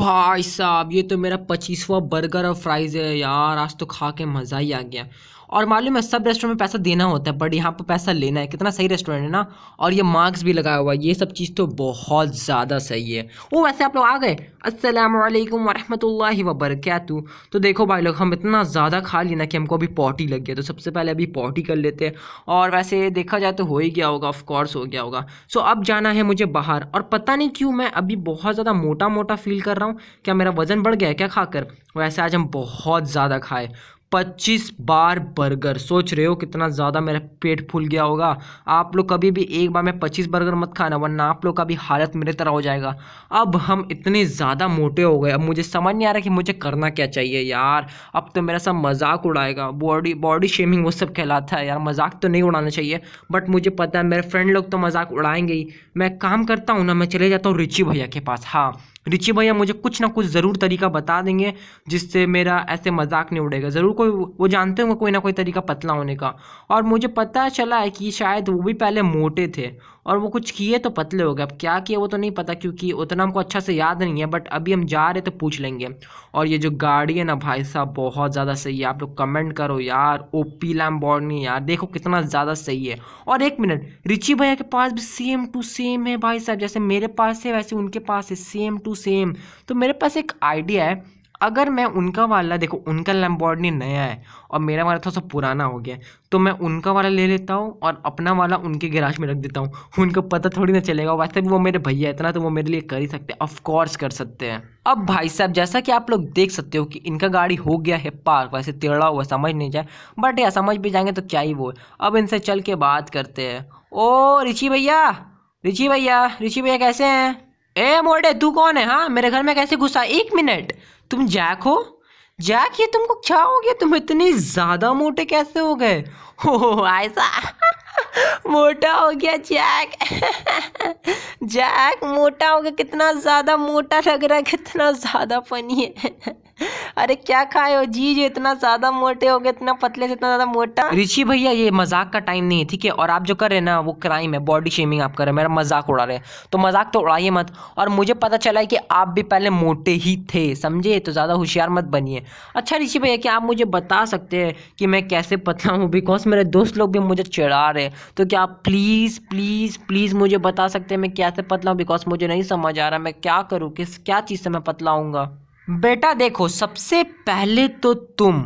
भाई साहब ये तो मेरा पच्चीसवा बर्गर और फ्राइज़ है यार आज तो खा के मज़ा ही आ गया और मालूम है सब रेस्टोरेंट में पैसा देना होता है बट यहाँ पर पैसा लेना है कितना सही रेस्टोरेंट है ना और ये मार्क्स भी लगाया हुआ है ये सब चीज़ तो बहुत ज़्यादा सही है वो वैसे आप लोग आ गए असलम वरहमल वबरकत तो देखो भाई लोग हम इतना ज़्यादा खा लेना कि हमको अभी पॉटी लग गया तो सबसे पहले अभी पॉटी कर लेते हैं और वैसे देखा जाए तो हो ही गया होगा ऑफकोर्स हो गया होगा सो अब जाना है मुझे बाहर और पता नहीं क्यों मैं अभी बहुत ज़्यादा मोटा मोटा फील कर रहा हूँ क्या मेरा वज़न बढ़ गया क्या खाकर वैसे आज हम बहुत ज़्यादा खाए पच्चीस बार बर्गर सोच रहे हो कितना ज़्यादा मेरा पेट फूल गया होगा आप लोग कभी भी एक बार में पच्चीस बर्गर मत खाना वरना आप लोग का भी हालत मेरे तरह हो जाएगा अब हम इतने ज़्यादा मोटे हो गए अब मुझे समझ नहीं आ रहा कि मुझे करना क्या चाहिए यार अब तो मेरा सब मजाक उड़ाएगा बॉडी बॉडी शेमिंग वो सब कहलाता है यार मजाक तो नहीं उड़ाना चाहिए बट मुझे पता है मेरे फ्रेंड लोग तो मजाक उड़ाएंगे ही मैं काम करता हूँ ना मैं चले जाता हूँ रिची भैया के पास हाँ रिची भैया मुझे कुछ ना कुछ ज़रूर तरीका बता देंगे जिससे मेरा ऐसे मजाक नहीं उड़ेगा ज़रूर कोई वो जानते होंगे कोई ना कोई तरीका पतला होने का और मुझे पता चला है कि शायद वो भी पहले मोटे थे और वो कुछ किए तो पतले हो गए अब क्या किए वो तो नहीं पता क्योंकि उतना हमको अच्छा से याद नहीं है बट अभी हम जा रहे तो पूछ लेंगे और ये जो गाड़ी है ना भाई साहब बहुत ज़्यादा सही है आप लोग कमेंट करो यार ओ पी लैम्बॉर्नी यार देखो कितना ज़्यादा सही है और एक मिनट रिची भैया के पास भी सेम टू सेम है भाई साहब जैसे मेरे पास है वैसे उनके पास है सेम टू सेम तो मेरे पास एक आइडिया है अगर मैं उनका वाला देखो उनका लैम्बॉर्डनी नया है और मेरा वाला थोड़ा सा पुराना हो गया तो मैं उनका वाला ले लेता हूँ और अपना वाला उनके गैराज में रख देता हूँ उनको पता थोड़ी ना चलेगा वैसे भी वो मेरे भैया इतना तो वो मेरे लिए कर ही सकते हैं ऑफकोर्स कर सकते हैं अब भाई साहब जैसा कि आप लोग देख सकते हो कि इनका गाड़ी हो गया है पार्क वैसे तेड़ा हुआ समझ नहीं जाए बट या समझ भी जाएंगे तो क्या ही वो अब इनसे चल के बात करते हैं ओ रिचि भैया ऋषि भैया ऋषि भैया कैसे हैं ए मोड़े तू कौन है हाँ मेरे घर में कैसे घुसा एक मिनट तुम जैक हो जैक ये तुमको क्या हो गया तुम इतने ज़्यादा मोटे कैसे हो गए हो ऐसा मोटा हो गया जैक जैक मोटा हो गया कितना ज़्यादा मोटा लग रहा है कितना ज़्यादा फनी है अरे क्या खाए हो जी जो इतना ज्यादा मोटे हो गए इतना पतले से इतना ज्यादा मोटा ऋषि भैया ये मजाक का टाइम नहीं है ठीक है और आप जो कर रहे हैं ना वो क्राइम है बॉडी शेमिंग आप कर रहे हैं मेरा मजाक उड़ा रहे हैं तो मजाक तो उड़ाइए मत और मुझे पता चला है कि आप भी पहले मोटे ही थे समझे तो ज़्यादा होशियार मत बनिए अच्छा ऋषि भैया क्या आप मुझे बता सकते हैं कि मैं कैसे पतला हूँ बिकॉज मेरे दोस्त लोग भी मुझे चिड़ा रहे हैं तो क्या आप प्लीज़ प्लीज़ प्लीज़ मुझे बता सकते हैं मैं कैसे पतला हूँ बिकॉज मुझे नहीं समझ आ रहा मैं क्या करूँ किस क्या चीज़ से मैं पतला हूँगा बेटा देखो सबसे पहले तो तुम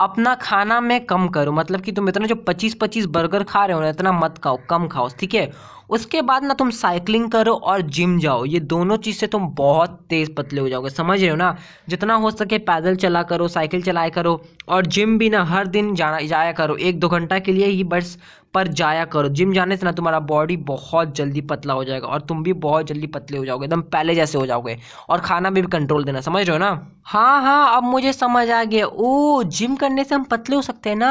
अपना खाना में कम करो मतलब कि तुम इतना जो पच्चीस पच्चीस बर्गर खा रहे हो ना इतना मत खाओ कम खाओ ठीक है उसके बाद ना तुम साइकिलिंग करो और जिम जाओ ये दोनों चीज़ से तुम बहुत तेज़ पतले हो जाओगे समझ रहे हो ना जितना हो सके पैदल चला करो साइकिल चलाया करो और जिम भी ना हर दिन जाना जाया करो एक दो घंटा के लिए ही बस पर जाया करो जिम जाने से ना तुम्हारा बॉडी बहुत जल्दी पतला हो जाएगा और तुम भी बहुत जल्दी पतले हो जाओगे एकदम पहले जैसे हो जाओगे और खाना में भी कंट्रोल देना समझ रहे हो ना हाँ हाँ अब मुझे समझ आ गया ओ जिम करने से हम पतले हो सकते हैं ना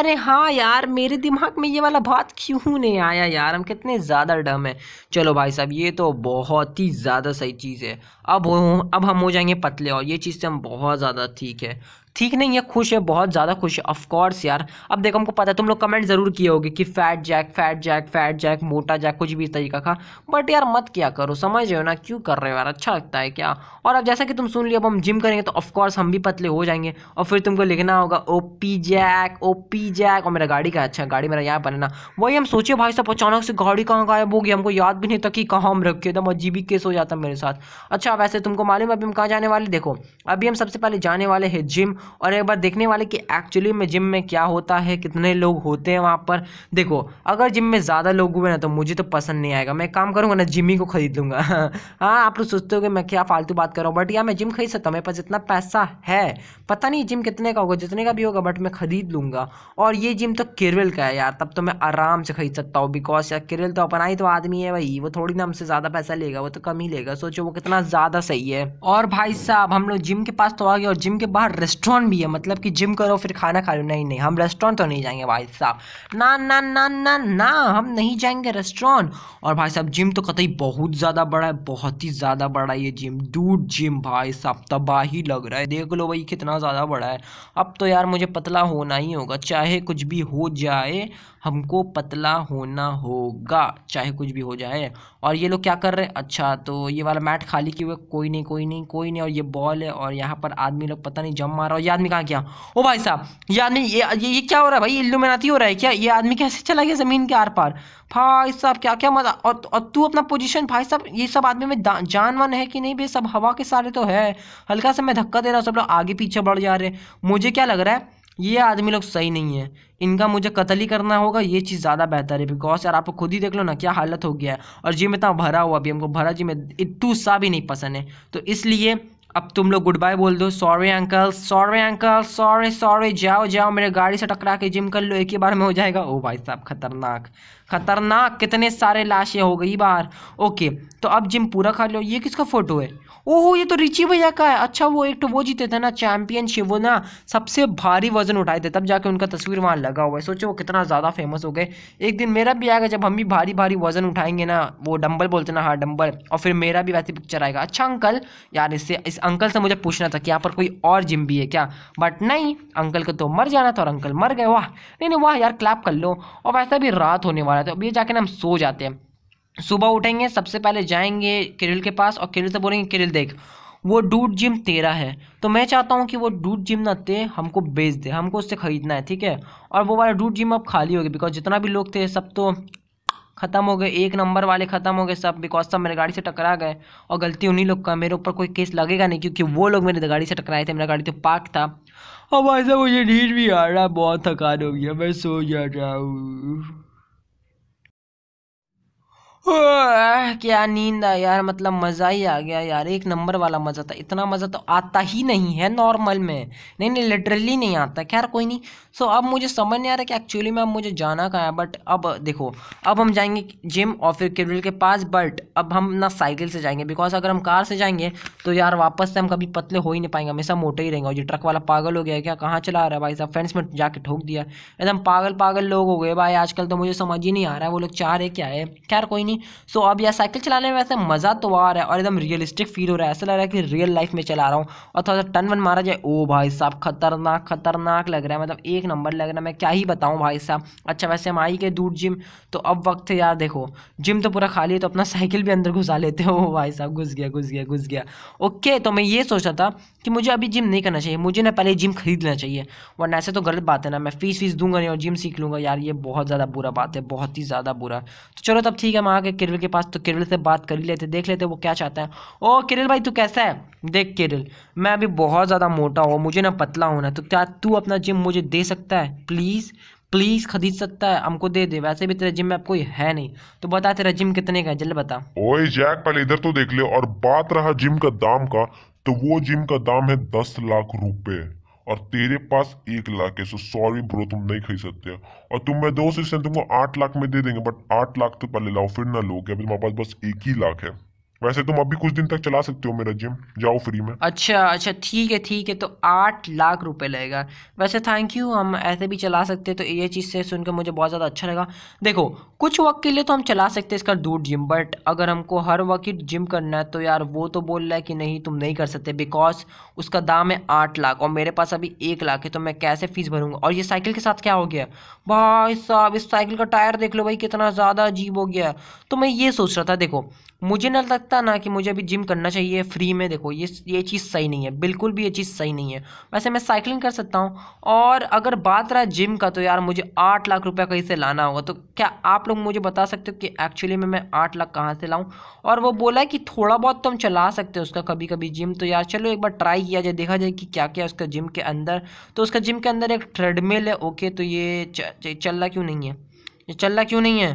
अरे हाँ यार मेरे दिमाग में ये वाला बात क्यों नहीं आया यार हम कितने ज़्यादा डम है चलो भाई साहब ये तो बहुत ही ज़्यादा सही चीज़ है अब हो अब हम हो जाएंगे पतले और ये चीज़ से हम बहुत ज़्यादा ठीक है ठीक नहीं है खुश है बहुत ज़्यादा खुश है ऑफकोर्स यार अब देखो हमको पता है तुम लोग कमेंट ज़रूर किए होगे कि fat jack fat jack fat jack मोटा जैक कुछ भी इस तरीका का बट यार मत क्या करो समझ रहे हो ना क्यों कर रहे हो यार अच्छा लगता है क्या और अब जैसा कि तुम सुन लिए अब हम जिम करेंगे तो ऑफकोर्स हम भी पतले हो जाएंगे और फिर तुमको लिखना होगा O P jack O P jack और मेरा गाड़ी का अच्छा गाड़ी मेरा यहाँ बनना ना वही हम सोचे भाई साहब अचानक से गाड़ी कहाँ गायब होगी हमको याद भी नहीं था कि कहाँ हम रखे एकदम अजीबी केस हो जाता मेरे साथ अच्छा वैसे तुमको मालूम है अभी हम कहाँ जाने वाले देखो अभी हम सबसे पहले जाने वाले हैं जिम और एक बार देखने वाले कि एक्चुअली में जिम में क्या होता है कितने लोग होते हैं वहाँ पर देखो अगर जिम में ज़्यादा लोग हुए ना तो मुझे तो पसंद नहीं आएगा मैं काम करूँगा ना जिम ही को खरीद लूँगा हाँ आप लोग सोचते हो कि मैं क्या फालतू बात कर रहा हूँ बट यार मैं जिम खरीद सकता हूँ मेरे पास इतना पैसा है पता नहीं जिम कितने का होगा जितने का भी होगा बट मैं खरीद लूँगा और ये जिम तो केरल का है यार तब तो मैं आराम से खरीद सकता हूँ बिकॉज यार केरल तो अपना ही तो आदमी है भाई वो थोड़ी ना हमसे ज़्यादा पैसा लेगा वो तो कम ही लेगा सोचो वो कितना ज़्यादा सही है और भाई साहब हम लोग जिम के पास तो आ गए और जिम के बाहर रेस्टोरेंट रेस्टोरेंट भी है मतलब कि जिम करो फिर खाना खा लो नहीं नहीं हम रेस्टोरेंट तो नहीं जाएंगे भाई साहब ना ना ना ना ना हम नहीं जाएंगे रेस्टोरेंट और भाई साहब जिम तो कतई बहुत ज़्यादा बड़ा है बहुत ही ज़्यादा बड़ा है ये जिम डूड जिम भाई साहब तबाही लग रहा है देख लो भाई कितना ज़्यादा बड़ा है अब तो यार मुझे पतला होना ही होगा चाहे कुछ भी हो जाए हमको पतला होना होगा चाहे कुछ भी हो जाए और ये लोग क्या कर रहे हैं अच्छा तो ये वाला मैट खाली क्यों कोई नहीं कोई नहीं कोई नहीं और ये बॉल है और यहाँ पर आदमी लोग पता नहीं जम मारा और ये आदमी कहाँ क्या ओ भाई साहब ये आदमी ये, ये ये क्या हो रहा है भाई इल्लुमिनाती हो रहा है क्या ये आदमी कैसे चला गया ज़मीन के आर पार भाई साहब क्या क्या मजा और, और तू अपना पोजीशन भाई साहब ये सब आदमी में जान है कि नहीं भाई सब हवा के सारे तो है हल्का सा मैं धक्का दे रहा हूँ सब लोग आगे पीछे बढ़ जा रहे हैं मुझे क्या लग रहा है ये आदमी लोग सही नहीं है इनका मुझे कतल ही करना होगा ये चीज़ ज़्यादा बेहतर है बिकॉज यार आपको खुद ही देख लो ना क्या हालत हो गया है और जिम इतना भरा हुआ अभी हमको भरा जिम इतू सा भी नहीं पसंद है तो इसलिए अब तुम लोग गुड बाय बोल दो sorry uncle sorry uncle sorry sorry जाओ जाओ मेरे गाड़ी से टकरा के जिम कर लो एक ही बार में हो जाएगा ओ भाई साहब खतरनाक खतरनाक कितने सारे लाशें हो गई बाहर ओके तो अब जिम पूरा खा लो ये किसका फोटो है ओहो ये तो रिची भैया का है अच्छा वो एक तो वो जीते थे ना चैंपियनशिप वो ना सबसे भारी वजन उठाए थे तब जाके उनका तस्वीर वहाँ लगा हुआ है सोचो वो कितना ज़्यादा फेमस हो गए एक दिन मेरा भी आएगा जब हम भी भारी भारी वजन उठाएंगे ना वो डंबल बोलते ना हाँ डंबल और फिर मेरा भी वैसे पिक्चर आएगा अच्छा अंकल यार इससे इस अंकल से मुझे पूछना था कि यहाँ पर कोई और जिम भी है क्या बट नहीं अंकल को तो मर जाना था और अंकल मर गए वाह नहीं नहीं वाह यार क्लैप कर लो और वैसा भी रात होने वाला जाते हैं अब ये ना हम सो जाते हैं सुबह उठेंगे सबसे पहले जाएंगे किरिल के पास और किरिल से बोलेंगे किरिल देख वो डूट जिम तेरा है तो मैं चाहता हूँ कि वो डूट जिम ना दे हमको बेच दे हमको उससे ख़रीदना है ठीक है और वो वाला डूट जिम अब खाली हो गया बिकॉज जितना भी लोग थे सब तो ख़त्म हो गए एक नंबर वाले ख़त्म हो गए सब बिकॉज सब मेरे गाड़ी से टकरा गए और गलती उन्हीं लोग का मेरे ऊपर कोई केस लगेगा नहीं क्योंकि वो लोग मेरे गाड़ी से टकराए थे मेरा गाड़ी तो पार्क था और भाई साहब मुझे नींद भी आ रहा बहुत थकान हो गया मैं सो जा रहा हूँ क्या नींद आ यार मतलब मज़ा ही आ गया यार एक नंबर वाला मज़ा था इतना मज़ा तो आता ही नहीं है नॉर्मल में नहीं नहीं लिटरली नहीं आता खैर कोई नहीं सो अब मुझे समझ नहीं आ रहा कि एक्चुअली में अब मुझे जाना कहाँ है बट अब देखो अब हम जाएंगे जिम और फिर केबल के पास बट अब हम ना साइकिल से जाएंगे बिकॉज अगर हम कार से जाएंगे तो यार वापस से हम कभी पतले हो ही नहीं पाएंगे हमेशा मोटे ही रहेंगे और ये ट्रक वाला पागल हो गया क्या कहाँ चला रहा है भाई साहब फ्रेंड्स में जाके ठोक दिया एकदम पागल पागल लोग हो गए भाई आजकल तो मुझे समझ ही नहीं आ रहा है वो लोग चाह रहे क्या है खैर कोई नहीं नहीं सो अब यह साइकिल चलाने में वैसे मज़ा तो आ रहा है और एकदम रियलिस्टिक फील हो रहा है ऐसा लग रहा है कि रियल लाइफ में चला रहा हूँ और थोड़ा सा टन वन मारा जाए ओ भाई साहब खतरनाक खतरनाक लग रहा है मतलब एक नंबर लग रहा है मैं क्या ही बताऊँ भाई साहब अच्छा वैसे हम आई के दूर जिम तो अब वक्त है यार देखो जिम तो पूरा खाली है तो अपना साइकिल भी अंदर घुसा लेते हो भाई साहब घुस गया घुस गया घुस गया ओके तो मैं ये सोच रहा था कि मुझे अभी जिम नहीं करना चाहिए मुझे ना पहले जिम खरीद लेना चाहिए वरना ऐसे तो गलत बात है ना मैं फीस फीस दूंगा नहीं और जिम सीख लूंगा यार ये बहुत ज़्यादा बुरा बात है बहुत ही ज़्यादा बुरा तो चलो तब ठीक है मैं गए किरिल के पास तो किरिल से बात कर ही लेते देख लेते वो क्या चाहता है ओ किरिल भाई तू कैसा है देख किरिल मैं अभी बहुत ज़्यादा मोटा हूँ मुझे ना पतला होना तो क्या तू अपना जिम मुझे दे सकता है प्लीज़ प्लीज़ खरीद सकता है हमको दे दे वैसे भी तेरा जिम में अब कोई है नहीं तो बता तेरा जिम कितने का है जल्द बता ओए जैक पहले इधर तो देख ले और बात रहा जिम का दाम का तो वो जिम का दाम है दस लाख रुपए और तेरे पास एक लाख है सो सॉरी ब्रो तुम नहीं खरीद सकते और तुम मैं दो इस तुमको आठ लाख में दे देंगे बट आठ लाख तो पहले लाओ फिर ना लो क्या तुम्हारे पास बस एक ही लाख है वैसे तुम अभी कुछ दिन तक चला सकते हो मेरा जिम जाओ फ्री में अच्छा अच्छा ठीक है ठीक है तो आठ लाख रुपए लगेगा वैसे थैंक यू हम ऐसे भी चला सकते तो ये चीज़ से सुनकर मुझे बहुत ज़्यादा अच्छा लगा देखो कुछ वक्त के लिए तो हम चला सकते इसका दूर जिम बट अगर हमको हर वक्त जिम करना है तो यार वो तो बोल रहा है कि नहीं तुम नहीं कर सकते बिकॉज उसका दाम है आठ लाख और मेरे पास अभी एक लाख है तो मैं कैसे फीस भरूंगा और ये साइकिल के साथ क्या हो गया भाई साहब इस साइकिल का टायर देख लो भाई कितना ज़्यादा अजीब हो गया तो मैं ये सोच रहा था देखो मुझे ना लगता ना कि मुझे अभी जिम करना चाहिए फ्री में देखो ये ये चीज़ सही नहीं है बिल्कुल भी ये चीज़ सही नहीं है वैसे मैं साइकिलिंग कर सकता हूँ और अगर बात रहा जिम का तो यार मुझे आठ लाख रुपया कहीं से लाना होगा तो क्या आप लोग मुझे बता सकते हो कि एक्चुअली में मैं आठ लाख कहाँ से लाऊँ और वो बोला कि थोड़ा बहुत तो हम चला सकते हैं उसका कभी कभी जिम तो यार चलो एक बार ट्राई किया जाए देखा जाए कि क्या क्या उसका जिम के अंदर तो उसका जिम के अंदर एक ट्रेडमिल है ओके तो ये चल रहा क्यों नहीं है ये चल रहा क्यों नहीं है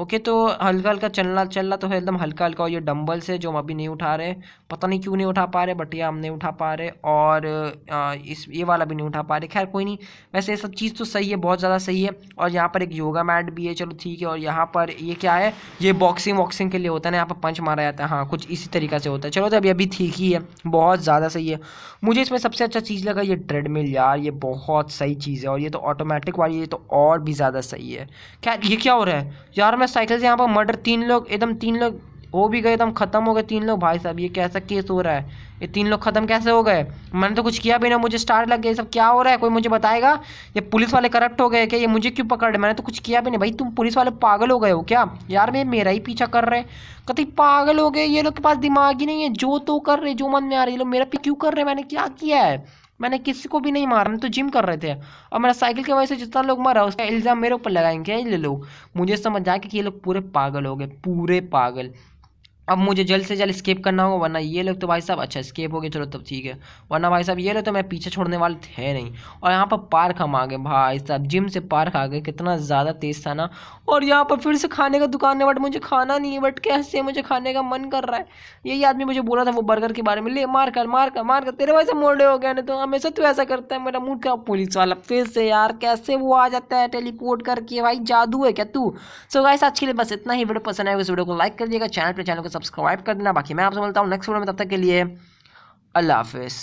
ओके तो हल्का हल्का चलना चलना तो है एकदम हल्का हल्का और ये डम्बल्स है जो हम अभी नहीं उठा रहे पता नहीं क्यों नहीं उठा पा रहे बट ये हम नहीं उठा पा रहे और इस ये वाला भी नहीं उठा पा रहे खैर कोई नहीं वैसे ये सब चीज़ तो सही है बहुत ज़्यादा सही है और यहाँ पर एक योगा मैट भी है चलो ठीक है और यहाँ पर ये क्या है ये बॉक्सिंग वॉक्सिंग के लिए होता है ना यहाँ पर पंच मारा जाता है हाँ कुछ इसी तरीका से होता है चलो तो अभी अभी ठीक ही है बहुत ज़्यादा सही है मुझे इसमें सबसे अच्छा चीज़ लगा ये ट्रेडमिल यार ये बहुत सही चीज़ है और ये तो ऑटोमेटिक वाली ये तो और भी ज़्यादा सही है क्या ये क्या हो रहा है यार पास साइकिल से यहाँ पर मर्डर तीन लोग एकदम तीन लोग हो भी गए एकदम खत्म हो गए तीन लोग भाई साहब ये कैसा केस हो रहा है ये तीन लोग खत्म कैसे हो गए मैंने तो कुछ किया भी ना मुझे स्टार लग गए सब क्या हो रहा है कोई मुझे बताएगा ये पुलिस वाले करप्ट हो गए क्या ये मुझे क्यों पकड़ रहे मैंने तो कुछ किया भी नहीं भाई तुम पुलिस वाले पागल हो गए हो क्या यार मैं मेरा ही पीछा कर रहे कतई पागल हो गए ये लोग के पास दिमाग ही नहीं है जो तो कर रहे जो मन में आ रही ये लोग मेरा पी क्यों कर रहे मैंने क्या किया है मैंने किसी को भी नहीं मारा मैं तो जिम कर रहे थे और मैंने साइकिल की वजह से जितना लोग मारा उसका इल्ज़ाम मेरे ऊपर लगाएंगे ये लोग मुझे समझ आया कि ये लोग पूरे पागल हो गए पूरे पागल अब मुझे जल्द से जल्द स्केप करना होगा वरना ये लोग तो भाई साहब अच्छा स्केप हो गए चलो तब ठीक है वरना भाई साहब ये लोग तो मैं पीछे छोड़ने वाले थे नहीं और यहाँ पर पार्क हम आ गए भाई साहब जिम से पार्क आ गए कितना ज़्यादा तेज़ था ना और यहाँ पर फिर से खाने का दुकान है बट मुझे खाना नहीं है बट कैसे मुझे खाने का मन कर रहा है यही आदमी मुझे बोला था वो बर्गर के बारे में ले मार कर मार कर मार कर तेरे वैसे मोड़े हो गए ना तो हमेशा तो ऐसा करता है मेरा मूड का पुलिस वाला फिर से यार कैसे वो आ जाता है टेलीपोर्ट करके भाई जादू है क्या तू सो भाई साहब के लिए बस इतना ही वीडियो पसंद आएगा इस वीडियो को लाइक कर दिएगा चैनल पर चैनल को सब्सक्राइब कर देना बाकी मैं आपसे मिलता हूँ नेक्स्ट वीडियो में तब तक के लिए अल्लाह हाफिज़